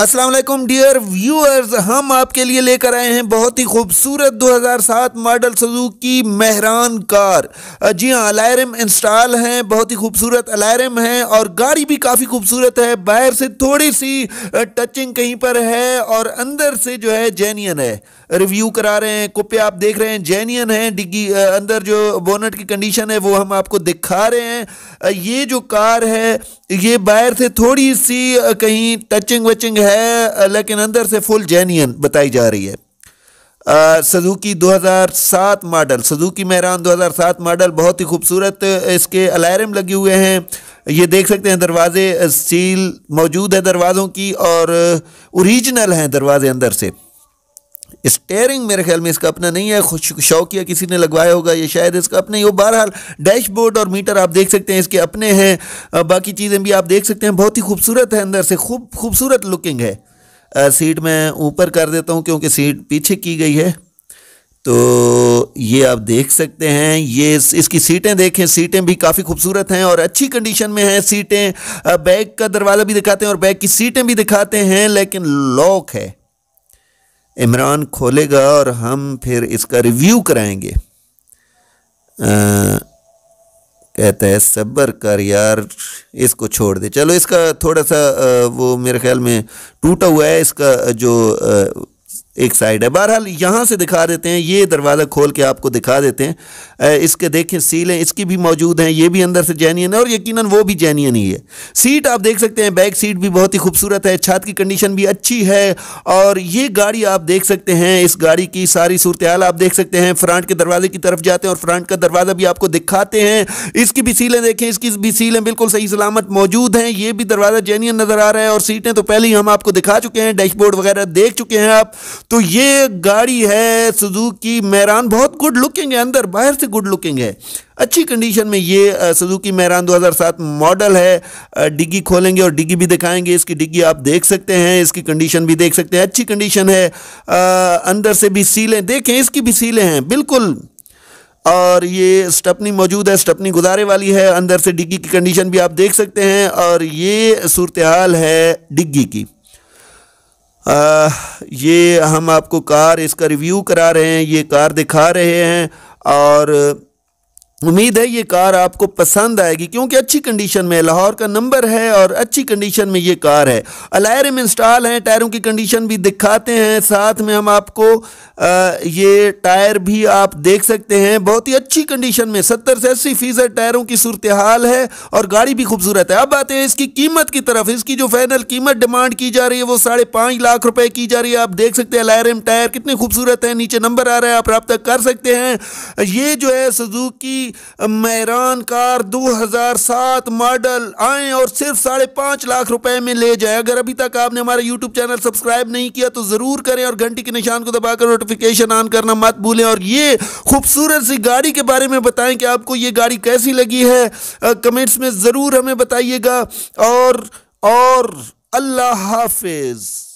Aslam dear viewers हम आपके लिए लेकर आए हैं बहुत ही खूबसूरत 2007 मॉडल सुजुकी मेहरान कार जी हाँ अलायरम इंस्टॉल हैं बहुत ही खूबसूरत अलारम है और गाड़ी भी काफ़ी खूबसूरत है बाहर से थोड़ी सी टचिंग कहीं पर है और अंदर से जो है जेनियन है रिव्यू करा रहे हैं कुपे आप देख रहे हैं जेनियन है डिग्गी अंदर जो बोनट की कंडीशन है वो हम आपको दिखा रहे हैं ये जो कार है ये बाहर से थोड़ी सी कहीं टचिंग वचिंग है लेकिन अंदर से फुल जेन्यन बताई जा रही है Suzuki 2007 model Suzuki Mehran 2007 model बहुत ही खूबसूरत इसके अलार्म लगे हुए हैं ये देख सकते हैं दरवाजे सील मौजूद है दरवाज़ों की और ओरिजिनल हैं दरवाजे अंदर से स्टेयरिंग मेरे ख्याल में इसका अपना नहीं है शौकिया किसी ने लगवाया होगा या शायद इसका अपना ही हो बहरहाल डैशबोर्ड और मीटर आप देख सकते हैं इसके अपने हैं बाकी चीज़ें भी आप देख सकते हैं बहुत ही खूबसूरत है अंदर से खूब खूबसूरत लुकिंग है आ, सीट मैं ऊपर कर देता हूँ क्योंकि सीट पीछे की गई है तो ये आप देख सकते हैं ये इसकी सीटें देखें सीटें भी काफ़ी खूबसूरत हैं और अच्छी कंडीशन में हैं सीटें बैग का दरवाज़ा भी दिखाते हैं और बैग की सीटें भी दिखाते हैं लेकिन लॉक है इमरान खोलेगा और हम फिर इसका रिव्यू कराएंगे कहता है सब्र कर यार इसको छोड़ दे चलो इसका थोड़ा सा आ, वो मेरे ख्याल में टूटा हुआ है इसका जो आ, एक साइड है बहरहाल यहाँ से दिखा देते हैं ये दरवाज़ा खोल के आपको दिखा देते हैं इसके देखें सीलें इसकी भी मौजूद हैं ये भी अंदर से जैनियन है और यकीन वो भी जैनियन ही है सीट आप देख सकते हैं बैक सीट भी बहुत ही खूबसूरत है छत की कंडीशन भी अच्छी है और ये गाड़ी आप देख सकते हैं इस गाड़ी की सारी सूरत आप देख सकते हैं फ्रंट के दरवाजे की तरफ जाते हैं और फ्रंट का दरवाज़ा भी आपको दिखाते हैं इसकी भी सीलें देखें इसकी भी सीलें बिल्कुल सही सलामत मौजूद हैं ये भी दरवाज़ा जैनियन नज़र आ रहा है और सीटें तो पहले ही हम आपको दिखा चुके हैं डैशबोर्ड वगैरह देख चुके हैं आप तो ये गाड़ी है सुजुकी मैरान बहुत गुड लुकिंग है अंदर बाहर से गुड लुकिंग है अच्छी कंडीशन में ये सुजुकी मैरान 2007 मॉडल है डिग्गी खोलेंगे और डिग्गी भी दिखाएंगे इसकी डिग्गी आप देख सकते हैं इसकी कंडीशन भी देख सकते हैं अच्छी कंडीशन है आ, अंदर से भी सीलें देखें इसकी भी सीलें हैं बिल्कुल और ये स्टपनी मौजूद है स्टपनी गुजारे वाली है अंदर से डिग्गी की कंडीशन भी आप देख सकते हैं और ये सूरत हाल है डिग्गी की ये हम आपको कार इसका रिव्यू करा रहे हैं ये कार दिखा रहे हैं और उम्मीद है ये कार आपको पसंद आएगी क्योंकि अच्छी कंडीशन में लाहौर का नंबर है और अच्छी कंडीशन में ये कार है अलायर में इंस्टॉल हैं टायरों की कंडीशन भी दिखाते हैं साथ में हम आपको आ, ये टायर भी आप देख सकते हैं बहुत ही अच्छी कंडीशन में सत्तर से अस्सी फीसद टायरों की सूरत हाल है और गाड़ी भी खूबसूरत है अब आते हैं इसकी कीमत की तरफ इसकी जो फाइनल कीमत डिमांड की जा रही है वो साढ़े पाँच लाख रुपये की जा रही है आप देख सकते हैं अलायर टायर कितने खूबसूरत हैं नीचे नंबर आ रहा है आप रब्ता कर सकते हैं ये जो है सुजू की मैरान कार 2007 मॉडल आए और सिर्फ साढ़े पांच लाख रुपए में ले जाए अगर अभी तक आपने हमारा यूट्यूब चैनल सब्सक्राइब नहीं किया तो ज़रूर करें और घंटी के निशान को दबाकर नोटिफिकेशन ऑन करना मत भूलें और ये खूबसूरत सी गाड़ी के बारे में बताएं कि आपको ये गाड़ी कैसी लगी है कमेंट्स में ज़रूर हमें बताइएगा और और अल्लाह हाफिज़